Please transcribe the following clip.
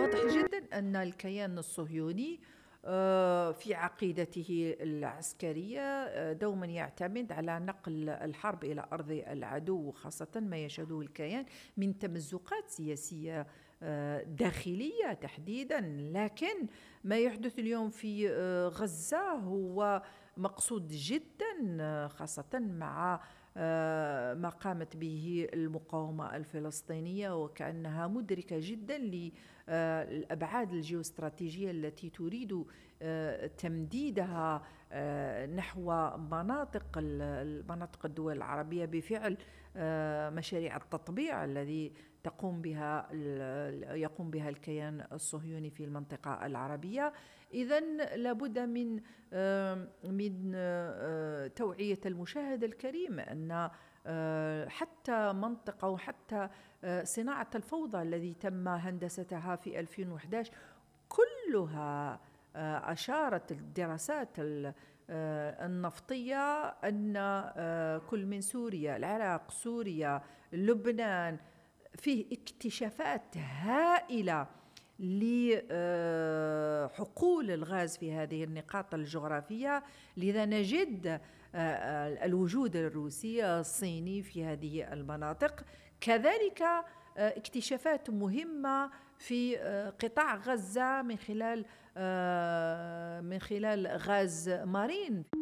واضح جدا أن الكيان الصهيوني آه، في عقيدته العسكرية آه، دوما يعتمد على نقل الحرب إلى أرض العدو خاصة ما يشهده الكيان من تمزقات سياسية آه، داخلية تحديدا لكن ما يحدث اليوم في غزة هو مقصود جدا خاصة مع آه، ما قامت به المقاومة الفلسطينية وكأنها مدركة جدا للأبعاد آه، الجيوستراتيجية التي تريد آه، تمديدها نحو مناطق مناطق الدول العربية بفعل مشاريع التطبيع الذي تقوم بها يقوم بها الكيان الصهيوني في المنطقة العربية إذا لابد من من من آه، توعية المشاهد الكريم أن آه، حتى منطقة وحتى آه، صناعة الفوضى الذي تم هندستها في 2011 كلها أشارت الدراسات النفطية أن كل من سوريا العراق سوريا لبنان فيه اكتشافات هائلة ل حقول الغاز في هذه النقاط الجغرافية لذا نجد آه، آه، الوجود الروسي الصيني في هذه المناطق كذلك آه، اكتشافات مهمة في قطاع غزة من خلال من خلال غاز مارين